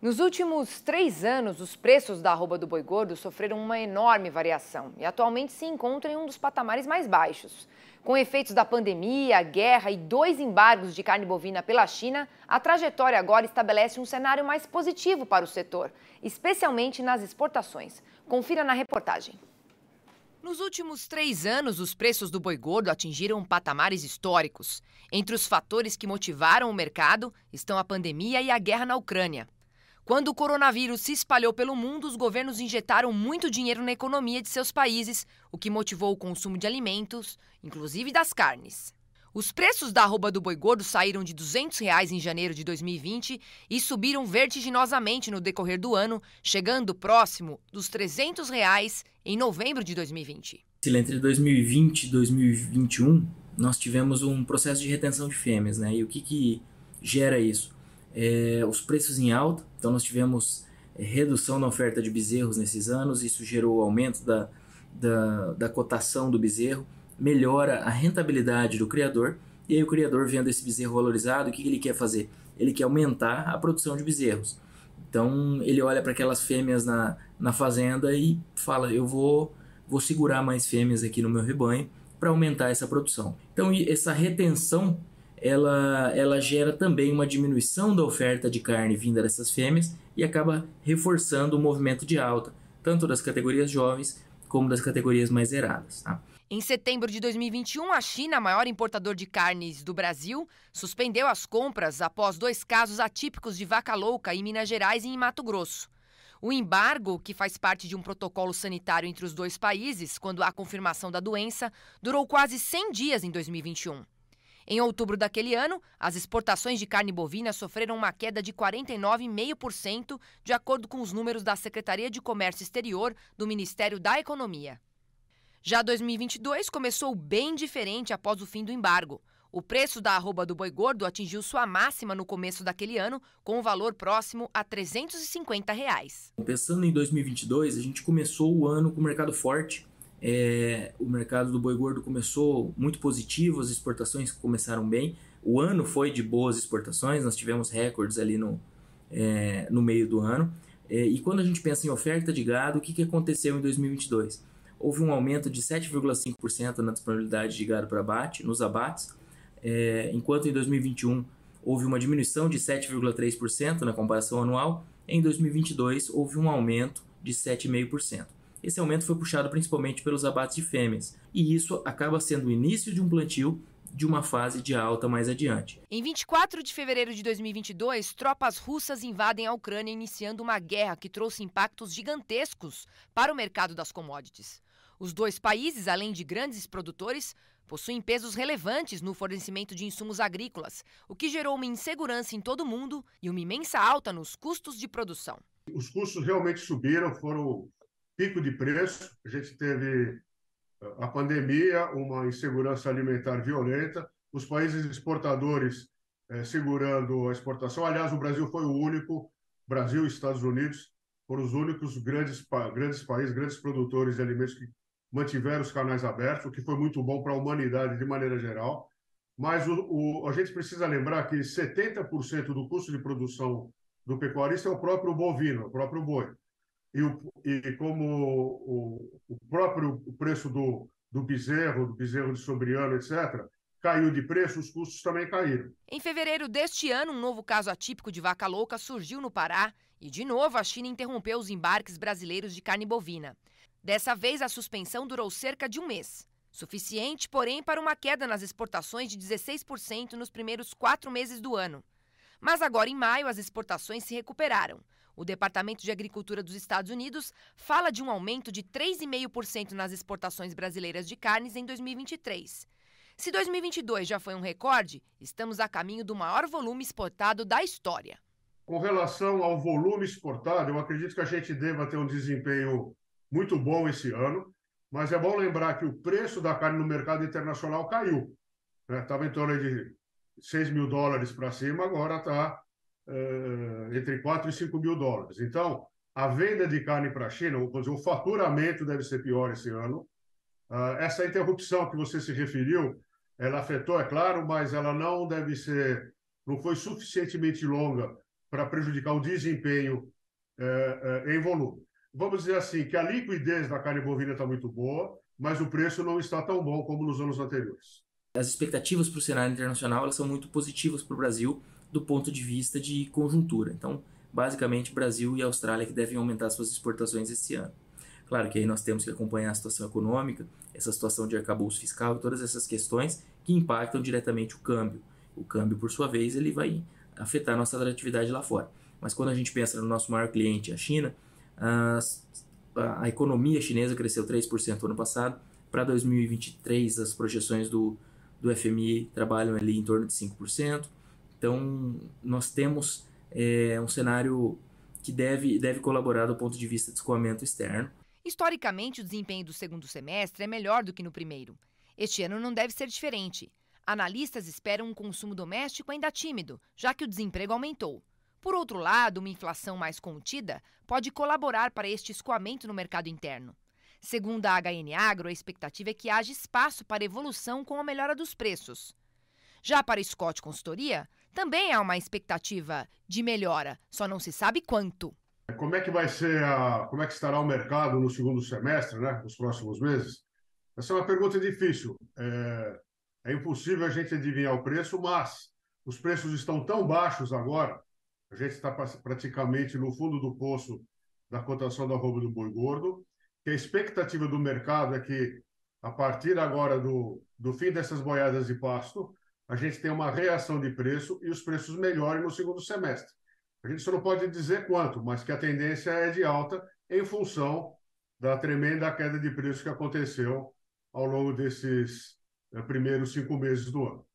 Nos últimos três anos, os preços da arroba do boi gordo sofreram uma enorme variação e atualmente se encontram em um dos patamares mais baixos. Com efeitos da pandemia, guerra e dois embargos de carne bovina pela China, a trajetória agora estabelece um cenário mais positivo para o setor, especialmente nas exportações. Confira na reportagem. Nos últimos três anos, os preços do boi gordo atingiram patamares históricos. Entre os fatores que motivaram o mercado estão a pandemia e a guerra na Ucrânia. Quando o coronavírus se espalhou pelo mundo, os governos injetaram muito dinheiro na economia de seus países, o que motivou o consumo de alimentos, inclusive das carnes. Os preços da arroba do boi gordo saíram de R$ 200 reais em janeiro de 2020 e subiram vertiginosamente no decorrer do ano, chegando próximo dos R$ 300 reais em novembro de 2020. Entre 2020 e 2021, nós tivemos um processo de retenção de fêmeas, né? E o que, que gera isso? é, os preços em alta, então nós tivemos é, redução na oferta de bezerros nesses anos, isso gerou aumento da, da, da cotação do bezerro, melhora a rentabilidade do criador, e aí o criador vendo esse bezerro valorizado, o que ele quer fazer? Ele quer aumentar a produção de bezerros. Então ele olha para aquelas fêmeas na, na fazenda e fala: eu vou, vou segurar mais fêmeas aqui no meu rebanho para aumentar essa produção. Então essa retenção ela, ela gera também uma diminuição da oferta de carne vinda dessas fêmeas e acaba reforçando o movimento de alta, tanto das categorias jovens como das categorias mais zeradas. Tá? Em setembro de 2021, a China, maior importador de carnes do Brasil, suspendeu as compras após dois casos atípicos de vaca louca em Minas Gerais e em Mato Grosso. O embargo, que faz parte de um protocolo sanitário entre os dois países, quando há confirmação da doença, durou quase 100 dias em 2021. Em outubro daquele ano, as exportações de carne bovina sofreram uma queda de 49,5%, de acordo com os números da Secretaria de Comércio Exterior do Ministério da Economia. Já 2022 começou bem diferente após o fim do embargo. O preço da arroba do boi gordo atingiu sua máxima no começo daquele ano, com o um valor próximo a R$ 350. Reais. Pensando em 2022, a gente começou o ano com o mercado forte, é, o mercado do boi gordo começou muito positivo, as exportações começaram bem. O ano foi de boas exportações, nós tivemos recordes ali no, é, no meio do ano. É, e quando a gente pensa em oferta de gado, o que, que aconteceu em 2022? Houve um aumento de 7,5% na disponibilidade de gado para abate, nos abates, é, enquanto em 2021 houve uma diminuição de 7,3% na comparação anual, em 2022 houve um aumento de 7,5%. Esse aumento foi puxado principalmente pelos abates de fêmeas, e isso acaba sendo o início de um plantio de uma fase de alta mais adiante. Em 24 de fevereiro de 2022, tropas russas invadem a Ucrânia, iniciando uma guerra que trouxe impactos gigantescos para o mercado das commodities. Os dois países, além de grandes produtores, possuem pesos relevantes no fornecimento de insumos agrícolas, o que gerou uma insegurança em todo o mundo e uma imensa alta nos custos de produção. Os custos realmente subiram, foram pico de preço, a gente teve eh, a pandemia, uma insegurança alimentar violenta, os países exportadores eh, segurando a exportação. Aliás, o Brasil foi o único, Brasil e Estados Unidos foram os únicos grandes, grandes países, grandes produtores de alimentos que mantiveram os canais abertos, o que foi muito bom para a humanidade de maneira geral. Mas o, o, a gente precisa lembrar que 70% do custo de produção do pecuarista é o próprio bovino, o próprio boi e, o, e como o, o próprio preço do, do bezerro, do bezerro de Sobriano, etc., caiu de preço, os custos também caíram. Em fevereiro deste ano, um novo caso atípico de vaca louca surgiu no Pará e, de novo, a China interrompeu os embarques brasileiros de carne bovina. Dessa vez, a suspensão durou cerca de um mês. Suficiente, porém, para uma queda nas exportações de 16% nos primeiros quatro meses do ano. Mas agora, em maio, as exportações se recuperaram. O Departamento de Agricultura dos Estados Unidos fala de um aumento de 3,5% nas exportações brasileiras de carnes em 2023. Se 2022 já foi um recorde, estamos a caminho do maior volume exportado da história. Com relação ao volume exportado, eu acredito que a gente deva ter um desempenho muito bom esse ano, mas é bom lembrar que o preço da carne no mercado internacional caiu. Estava né? em torno de 6 mil dólares para cima, agora está uh, entre 4 e 5 mil dólares. Então, a venda de carne para a China, o faturamento deve ser pior esse ano. Uh, essa interrupção que você se referiu, ela afetou, é claro, mas ela não deve ser, não foi suficientemente longa para prejudicar o desempenho uh, em volume. Vamos dizer assim, que a liquidez da carne bovina está muito boa, mas o preço não está tão bom como nos anos anteriores. As expectativas para o cenário internacional elas são muito positivas para o Brasil, do ponto de vista de conjuntura. Então, basicamente, Brasil e Austrália que devem aumentar suas exportações esse ano. Claro que aí nós temos que acompanhar a situação econômica, essa situação de arcabouço fiscal e todas essas questões que impactam diretamente o câmbio. O câmbio, por sua vez, ele vai afetar nossa atratividade lá fora. Mas quando a gente pensa no nosso maior cliente, a China, a, a economia chinesa cresceu 3% ano passado. Para 2023, as projeções do, do FMI trabalham ali em torno de 5%. Então, nós temos é, um cenário que deve, deve colaborar do ponto de vista de escoamento externo. Historicamente, o desempenho do segundo semestre é melhor do que no primeiro. Este ano não deve ser diferente. Analistas esperam um consumo doméstico ainda tímido, já que o desemprego aumentou. Por outro lado, uma inflação mais contida pode colaborar para este escoamento no mercado interno. Segundo a HN Agro, a expectativa é que haja espaço para evolução com a melhora dos preços. Já para Scott Consultoria, também há uma expectativa de melhora, só não se sabe quanto. Como é que vai ser a, como é que estará o mercado no segundo semestre, né, nos próximos meses? Essa é uma pergunta difícil. É, é impossível a gente adivinhar o preço, mas os preços estão tão baixos agora, a gente está praticamente no fundo do poço da cotação da roupa do boi gordo, que a expectativa do mercado é que, a partir agora do, do fim dessas boiadas de pasto, a gente tem uma reação de preço e os preços melhorem no segundo semestre. A gente só não pode dizer quanto, mas que a tendência é de alta em função da tremenda queda de preço que aconteceu ao longo desses eh, primeiros cinco meses do ano.